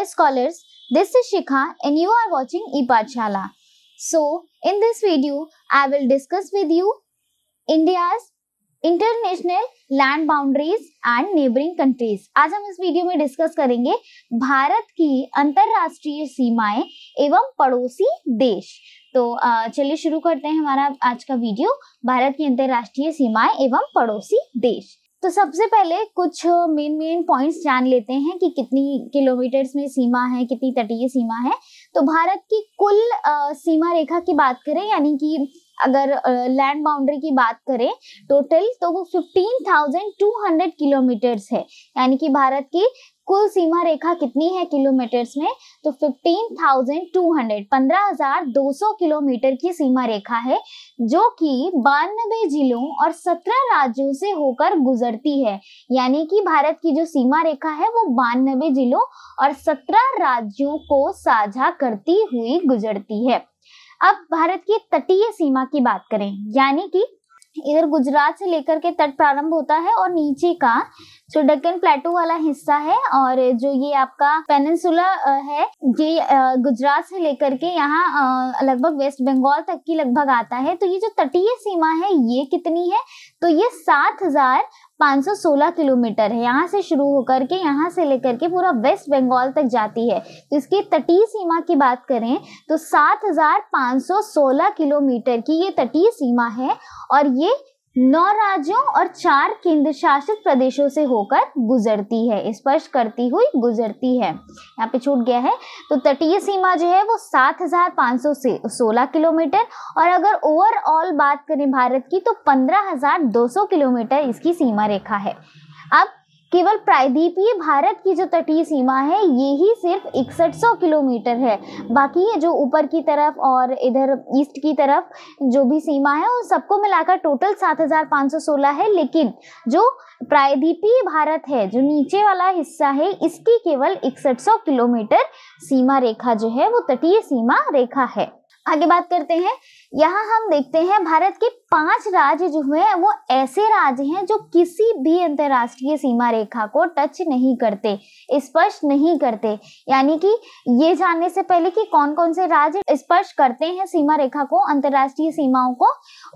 Dear scholars, this is Shikha and you are watching ePatshala. So, in this video, I will discuss with you India's international land boundaries and neighbouring countries आज हम इस video में discuss करेंगे भारत की अंतरराष्ट्रीय सीमाएं एवं पड़ोसी देश तो चलिए शुरू करते हैं हमारा आज का वीडियो भारत की अंतरराष्ट्रीय सीमाएं एवं पड़ोसी देश तो सबसे पहले कुछ मेन मेन पॉइंट्स जान लेते हैं कि कितनी किलोमीटर्स में सीमा है कितनी तटीय सीमा है तो भारत की कुल आ, सीमा रेखा की बात करें यानी कि अगर लैंड बाउंड्री की बात करें टोटल तो वो 15,200 किलोमीटर्स है यानी कि भारत की कुल सीमा रेखा कितनी है किलोमीटर्स में तो 15,200 15,200 किलोमीटर की सीमा रेखा है जो कि बानबे जिलों और 17 राज्यों से होकर गुजरती है यानी कि भारत की जो सीमा रेखा है वो बानबे जिलों और 17 राज्यों को साझा करती हुई गुजरती है अब भारत की तटीय सीमा की बात करें यानी कि इधर गुजरात से लेकर के तट प्रारंभ होता है और नीचे का जो डक्कन प्लेटो वाला हिस्सा है और जो ये आपका पेनिनसुला है ये गुजरात से लेकर के यहाँ लगभग वेस्ट बंगाल तक की लगभग आता है तो ये जो तटीय सीमा है ये कितनी है तो ये सात हजार 516 किलोमीटर है यहाँ से शुरू होकर के यहाँ से लेकर के पूरा वेस्ट बंगाल तक जाती है तो इसकी तटीय सीमा की बात करें तो 7516 किलोमीटर की ये तटीय सीमा है और ये नौ राज्यों और चार केंद्र शासित प्रदेशों से होकर गुजरती है स्पर्श करती हुई गुजरती है यहाँ पे छूट गया है तो तटीय सीमा जो है वो 7,500 से 16 किलोमीटर और अगर ओवरऑल बात करें भारत की तो 15,200 किलोमीटर इसकी सीमा रेखा है अब केवल प्रायद्वीपीय भारत की जो तटीय सीमा है ये ही सिर्फ इकसठ सौ किलोमीटर है बाकी ये जो ऊपर की तरफ और इधर ईस्ट की तरफ जो भी सीमा है उन सबको मिलाकर टोटल सात हजार पाँच सौ सोलह है लेकिन जो प्रायद्वीपीय भारत है जो नीचे वाला हिस्सा है इसकी केवल इकसठ सौ किलोमीटर सीमा रेखा जो है वो तटीय सीमा रेखा है आगे बात करते हैं यहाँ हम देखते हैं भारत के पांच राज्य जो हुए वो ऐसे राज्य हैं जो किसी भी अंतरराष्ट्रीय सीमा रेखा को टच नहीं करते स्पर्श नहीं करते यानी कि ये जानने से पहले कि कौन कौन से राज्य स्पर्श करते हैं सीमा रेखा को अंतरराष्ट्रीय सीमाओं को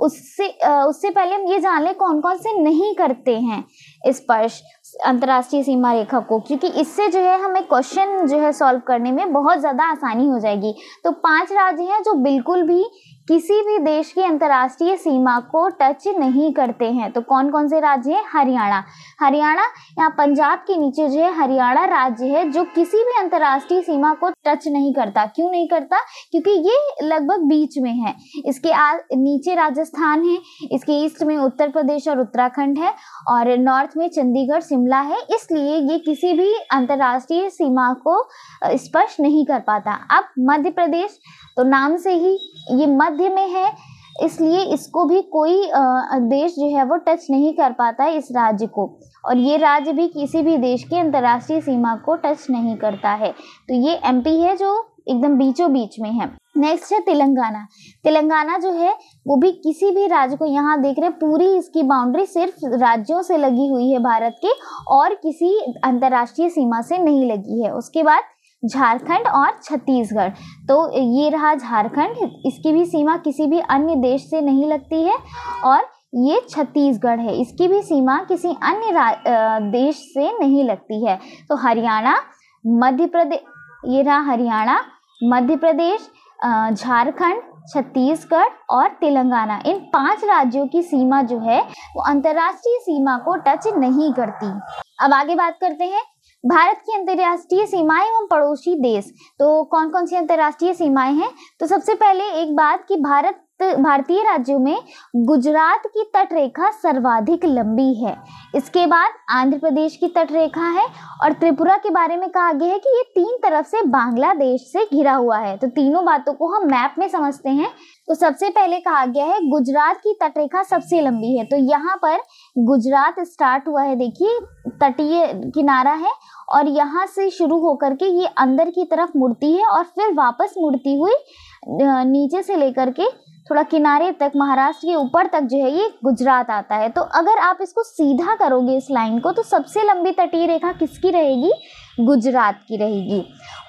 उससे उससे पहले हम ये जान लें कौन कौन से नहीं करते हैं स्पर्श अंतर्राष्ट्रीय सीमा रेखा को क्योंकि इससे जो है हमें क्वेश्चन जो है सॉल्व करने में बहुत ज़्यादा आसानी हो जाएगी तो पांच राज्य हैं जो बिल्कुल भी किसी भी देश की अंतर्राष्ट्रीय सीमा को टच नहीं करते हैं तो कौन कौन से राज्य हैं हरियाणा हरियाणा या पंजाब के नीचे जो है हरियाणा राज्य है जो किसी भी अंतर्राष्ट्रीय सीमा को टच नहीं करता क्यों नहीं करता क्योंकि ये लगभग बीच में है इसके आ, नीचे राजस्थान है इसके ईस्ट में उत्तर प्रदेश और उत्तराखंड है और नॉर्थ में चंडीगढ़ शिमला है इसलिए ये किसी भी अंतर्राष्ट्रीय सीमा को स्पर्श नहीं कर पाता अब मध्य प्रदेश तो नाम से ही ये मध्य मध्य में है इसलिए इसको भी कोई देश जो है वो टच नहीं कर पाता है इस राज्य को और ये राज्य भी किसी भी देश की अंतर्राष्ट्रीय सीमा को टच नहीं करता है तो ये एमपी है जो एकदम बीचों बीच में है नेक्स्ट है तेलंगाना तेलंगाना जो है वो भी किसी भी राज्य को यहाँ देख रहे हैं पूरी इसकी बाउंड्री सिर्फ राज्यों से लगी हुई है भारत के और किसी अंतर्राष्ट्रीय सीमा से नहीं लगी है उसके बाद झारखंड और छत्तीसगढ़ तो ये रहा झारखंड इसकी भी सीमा किसी भी अन्य देश से नहीं लगती है और ये छत्तीसगढ़ है इसकी भी सीमा किसी अन्य देश से नहीं लगती है तो हरियाणा मध्य प्रदेश ये रहा हरियाणा मध्य प्रदेश झारखंड छत्तीसगढ़ और तेलंगाना इन पांच राज्यों की सीमा जो है वो अंतर्राष्ट्रीय सीमा को टच नहीं करती अब आगे बात करते हैं भारत की अंतर्राष्ट्रीय सीमाएं एवं पड़ोसी देश तो कौन कौन सी अंतर्राष्ट्रीय सीमाएं हैं तो सबसे पहले एक बात कि भारत भारतीय राज्यों में गुजरात की तटरेखा सर्वाधिक लंबी है इसके बाद आंध्र प्रदेश की तटरेखा है और त्रिपुरा के बारे में कहा गया है कि ये तीन तरफ से बांग्लादेश से घिरा हुआ है तो तीनों बातों को हम मैप में समझते हैं तो सबसे पहले कहा गया है गुजरात की तटरेखा सबसे लंबी है तो यहाँ पर गुजरात स्टार्ट हुआ है देखिए तटीय किनारा है और यहाँ से शुरू होकर के ये अंदर की तरफ मुड़ती है और फिर वापस मुड़ती हुई नीचे से लेकर के थोड़ा किनारे तक महाराष्ट्र के ऊपर तक जो है ये गुजरात आता है तो अगर आप इसको सीधा करोगे इस लाइन को तो सबसे लंबी तटीय रेखा किसकी रहेगी गुजरात की रहेगी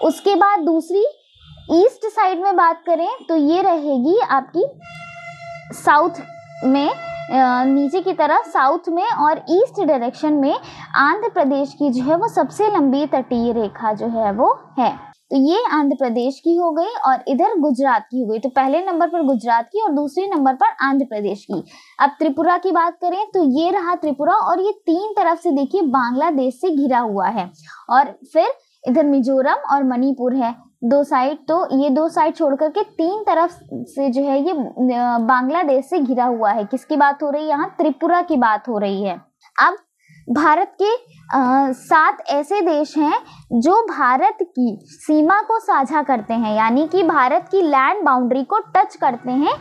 उसके बाद दूसरी ईस्ट साइड में बात करें तो ये रहेगी आपकी साउथ में नीचे की तरफ साउथ में और ईस्ट डायरेक्शन में आंध्र प्रदेश की जो है वो सबसे लंबी तटीय रेखा जो है वो है तो ये आंध्र प्रदेश की हो गई और इधर गुजरात की हो गई तो पहले नंबर पर गुजरात की और दूसरे नंबर पर आंध्र प्रदेश की अब त्रिपुरा की बात करें तो ये रहा त्रिपुरा और ये तीन तरफ से देखिए बांग्लादेश से घिरा हुआ है और फिर इधर मिजोरम और मणिपुर है दो साइड तो ये दो साइड छोड़ करके तीन तरफ से जो है ये बांग्लादेश से घिरा हुआ है किसकी बात हो रही है यहाँ त्रिपुरा की बात हो रही है अब भारत के सात ऐसे देश हैं जो भारत की सीमा को साझा करते हैं यानी कि भारत की लैंड बाउंड्री को टच करते हैं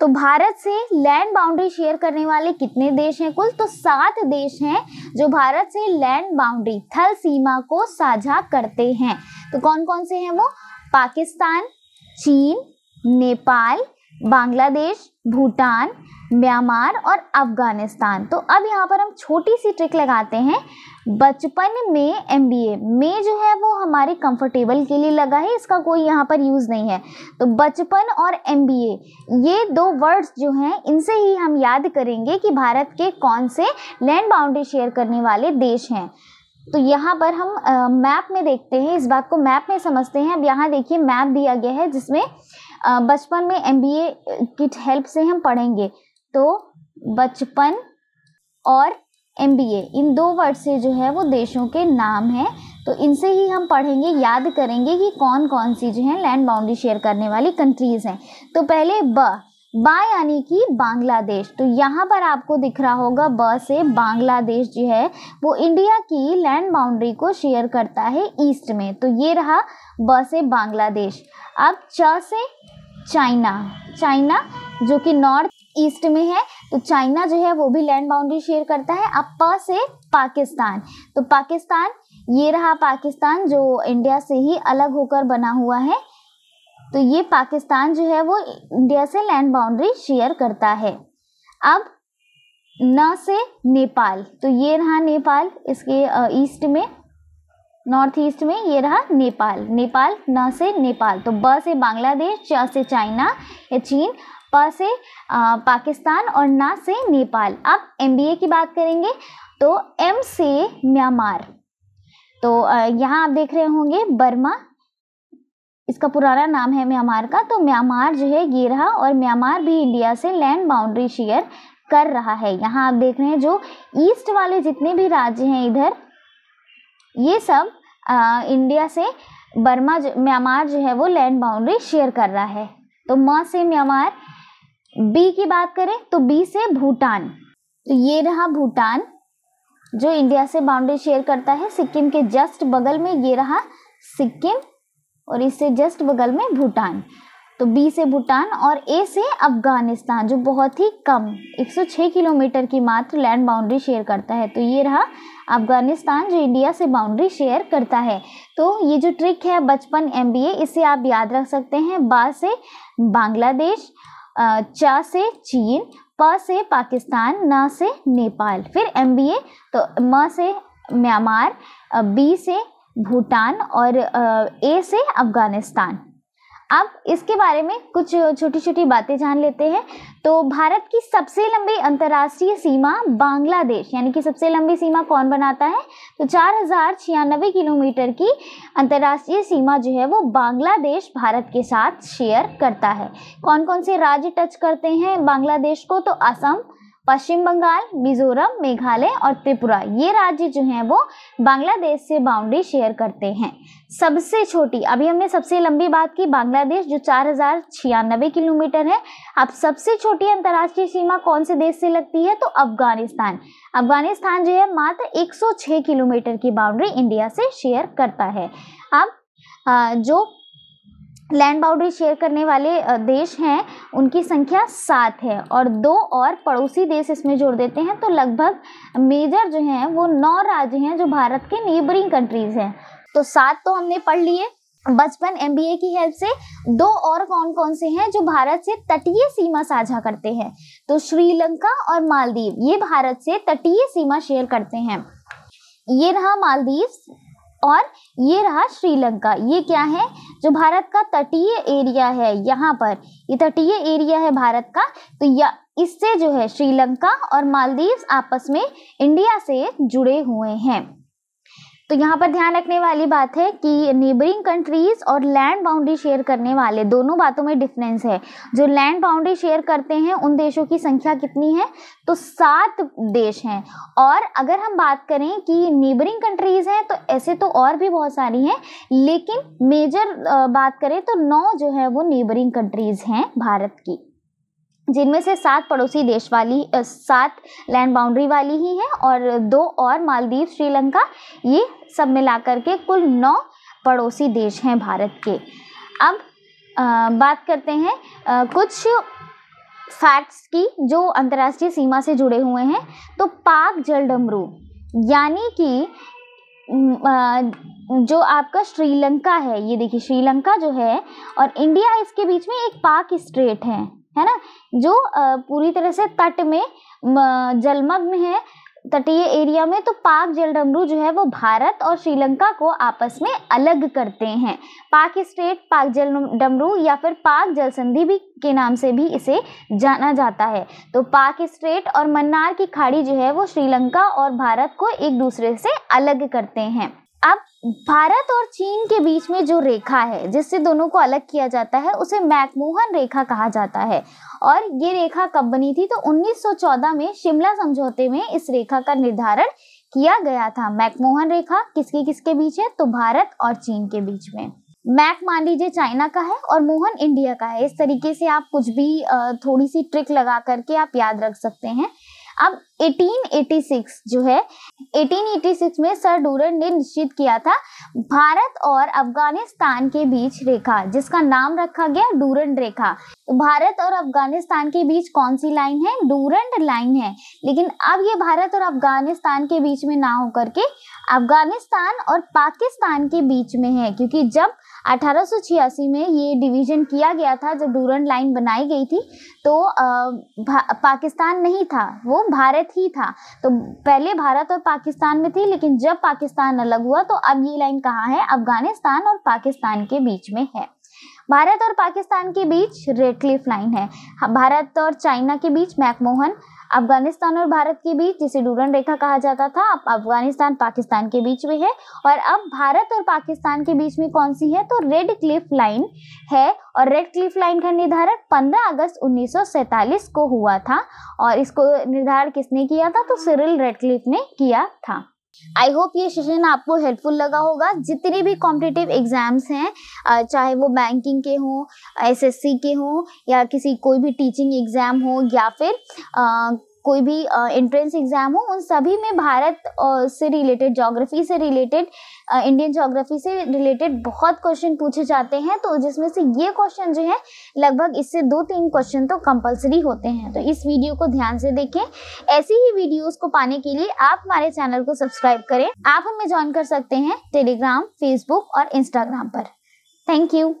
तो भारत से लैंड बाउंड्री शेयर करने वाले कितने देश हैं कुल तो सात देश हैं जो भारत से लैंड बाउंड्री थल सीमा को साझा करते हैं तो कौन कौन से हैं वो पाकिस्तान चीन नेपाल बांग्लादेश भूटान म्यांमार और अफगानिस्तान तो अब यहाँ पर हम छोटी सी ट्रिक लगाते हैं बचपन में एम बी ए में जो है वो हमारे कंफर्टेबल के लिए लगा है इसका कोई यहाँ पर यूज़ नहीं है तो बचपन और एम बी ए ये दो वर्ड्स जो हैं इनसे ही हम याद करेंगे कि भारत के कौन से लैंड बाउंड्री शेयर करने वाले देश हैं तो यहाँ पर हम मैप में देखते हैं इस बात को मैप में समझते हैं अब यहाँ देखिए मैप दिया गया है जिसमें बचपन में M B A kit help से हम पढ़ेंगे तो बचपन और एम बी ए इन दो वर्ड से जो है वो देशों के नाम हैं तो इनसे ही हम पढ़ेंगे याद करेंगे कि कौन कौन सी जो है लैंड बाउंड्री शेयर करने वाली कंट्रीज़ हैं तो पहले ब बा यानी कि बांग्लादेश तो यहाँ पर आपको दिख रहा होगा ब से बांग्लादेश जो है वो इंडिया की लैंड बाउंड्री को शेयर करता है ईस्ट में तो ये रहा ब से बांग्लादेश अब च से चाइना चाइना जो कि नॉर्थ ईस्ट में है तो चाइना जो है वो भी लैंड बाउंड्री शेयर करता है अब प से पाकिस्तान तो पाकिस्तान ये रहा पाकिस्तान जो इंडिया से ही अलग होकर बना हुआ है तो ये पाकिस्तान जो है वो इंडिया से लैंड बाउंड्री शेयर करता है अब न से नेपाल तो ये रहा नेपाल इसके ईस्ट में नॉर्थ ईस्ट में ये रहा नेपाल नेपाल न से नेपाल तो ब से बांग्लादेश च से चाइना या चीन प से पाकिस्तान और ना से नेपाल अब एम की बात करेंगे तो एम से म्यांमार तो यहाँ आप देख रहे होंगे बर्मा इसका पुराना नाम है म्यांमार का तो म्यांमार जो है ये रहा और म्यांमार भी इंडिया से लैंड बाउंड्री शेयर कर रहा है यहाँ आप देख रहे हैं जो ईस्ट वाले जितने भी राज्य हैं इधर ये सब इंडिया से बर्मा म्यांमार जो है वो लैंड बाउंड्री शेयर कर रहा है तो म से म्यांमार बी की बात करें तो बी से भूटान तो ये रहा भूटान जो इंडिया से बाउंड्री शेयर करता है सिक्किम के जस्ट बगल में ये रहा सिक्किम और इससे जस्ट बगल में भूटान तो बी से भूटान और ए से अफगानिस्तान जो बहुत ही कम 106 किलोमीटर की मात्र लैंड बाउंड्री शेयर करता है तो ये रहा अफगानिस्तान जो इंडिया से बाउंड्री शेयर करता है तो ये जो ट्रिक है बचपन एम इसे आप याद रख सकते हैं बा से बांग्लादेश चा से चीन प से पाकिस्तान न से नेपाल फिर एम तो म से म्यांमार बी से भूटान और ए से अफगानिस्तान अब इसके बारे में कुछ छोटी छोटी बातें जान लेते हैं तो भारत की सबसे लंबी अंतर्राष्ट्रीय सीमा बांग्लादेश यानी कि सबसे लंबी सीमा कौन बनाता है तो चार हज़ार किलोमीटर की अंतर्राष्ट्रीय सीमा जो है वो बांग्लादेश भारत के साथ शेयर करता है कौन कौन से राज्य टच करते हैं बांग्लादेश को तो असम पश्चिम बंगाल मिजोरम मेघालय और त्रिपुरा ये राज्य जो हैं वो बांग्लादेश से बाउंड्री शेयर करते हैं सबसे छोटी अभी हमने सबसे लंबी बात की बांग्लादेश जो चार किलोमीटर है अब सबसे छोटी अंतर्राष्ट्रीय सीमा कौन से देश से लगती है तो अफगानिस्तान अफगानिस्तान जो है मात्र 106 किलोमीटर की बाउंड्री इंडिया से शेयर करता है अब जो लैंड बाउंड्री शेयर करने वाले देश हैं उनकी संख्या सात है और दो और पड़ोसी देश इसमें जोड़ देते हैं तो लगभग मेजर जो हैं वो नौ राज्य हैं जो भारत के नेबरिंग कंट्रीज हैं तो सात तो हमने पढ़ लिए बचपन एम की हेल्प से दो और कौन कौन से हैं जो भारत से तटीय सीमा साझा करते हैं तो श्रीलंका और मालदीव ये भारत से तटीय सीमा शेयर करते हैं ये रहा मालदीव और ये रहा श्रीलंका ये क्या है जो भारत का तटीय एरिया है यहाँ पर ये तटीय एरिया है भारत का तो या इससे जो है श्रीलंका और मालदीव्स आपस में इंडिया से जुड़े हुए हैं तो यहाँ पर ध्यान रखने वाली बात है कि नेबरिंग कंट्रीज और लैंड बाउंड्री शेयर करने वाले दोनों बातों में डिफरेंस है जो लैंड बाउंड्री शेयर करते हैं उन देशों की संख्या कितनी है तो सात देश हैं और अगर हम बात करें कि नेबरिंग कंट्रीज हैं तो ऐसे तो और भी बहुत सारी हैं लेकिन मेजर बात करें तो नौ जो है वो नेबरिंग कंट्रीज हैं भारत की जिनमें से सात पड़ोसी देश वाली सात लैंड बाउंड्री वाली ही हैं और दो और मालदीव श्रीलंका ये सब मिलाकर के कुल नौ पड़ोसी देश हैं भारत के अब आ, बात करते हैं आ, कुछ फैक्ट्स की जो अंतर्राष्ट्रीय सीमा से जुड़े हुए हैं तो पाक जल डमरू यानी कि जो आपका श्रीलंका है ये देखिए श्रीलंका जो है और इंडिया इसके बीच में एक पाक स्ट्रेट है है ना जो पूरी तरह से तट में जलमग्न है तटीय एरिया में तो पाक जलडमरू जो है वो भारत और श्रीलंका को आपस में अलग करते हैं पाक स्टेट पाक जल डमरू या फिर पाक जल संधि भी के नाम से भी इसे जाना जाता है तो पाक स्टेट और मन्नार की खाड़ी जो है वो श्रीलंका और भारत को एक दूसरे से अलग करते हैं अब भारत और चीन के बीच में जो रेखा है जिससे दोनों को अलग किया जाता है उसे मैकमोहन रेखा कहा जाता है और ये रेखा कब बनी थी तो 1914 में शिमला समझौते में इस रेखा का निर्धारण किया गया था मैकमोहन रेखा किसके किसके बीच है तो भारत और चीन के बीच में मैक मान लीजिए चाइना का है और मोहन इंडिया का है इस तरीके से आप कुछ भी थोड़ी सी ट्रिक लगा करके आप याद रख सकते हैं अब 1886 जो है 1886 में सर डूरन ने निश्चित किया था भारत और अफगानिस्तान के बीच रेखा जिसका नाम रखा गया डूरन रेखा भारत और अफगानिस्तान के बीच कौन सी लाइन है डूरंड लाइन है लेकिन अब ये भारत और अफगानिस्तान के बीच में ना होकर के अफगानिस्तान और पाकिस्तान के बीच में है क्योंकि जब अठारह में ये डिवीजन किया गया था जब डूरंड लाइन बनाई गई थी तो पाकिस्तान नहीं था वो भारत भारत ही था तो पहले भारत और पाकिस्तान में थी लेकिन जब पाकिस्तान अलग हुआ तो अब ये लाइन कहाँ है अफगानिस्तान और पाकिस्तान के बीच में है भारत और पाकिस्तान के बीच रेडक्लिफ लाइन है भारत और चाइना के बीच मैकमोहन अफगानिस्तान और भारत के बीच जिसे डूरन रेखा कहा जाता था अब अफगानिस्तान पाकिस्तान के बीच में है और अब भारत और पाकिस्तान के बीच में कौन सी है तो रेड क्लिफ लाइन है और रेड क्लिफ लाइन का निर्धारण 15 अगस्त 1947 को हुआ था और इसको निर्धारण किसने किया था तो सिरिल क्लिफ ने किया था आई होप ये सेशन आपको हेल्पफुल लगा होगा जितने भी कॉम्पिटेटिव एग्जाम्स हैं चाहे वो बैंकिंग के हों एसएससी के हों या किसी कोई भी टीचिंग एग्जाम हो या फिर आ, कोई भी एंट्रेंस एग्जाम हो उन सभी में भारत से रिलेटेड जोग्राफी से रिलेटेड इंडियन जोग्राफी से रिलेटेड बहुत क्वेश्चन पूछे जाते हैं तो जिसमें से ये क्वेश्चन जो है लगभग इससे दो तीन क्वेश्चन तो कंपलसरी होते हैं तो इस वीडियो को ध्यान से देखें ऐसी ही वीडियोस को पाने के लिए आप हमारे चैनल को सब्सक्राइब करें आप हमें ज्वाइन कर सकते हैं टेलीग्राम फेसबुक और इंस्टाग्राम पर थैंक यू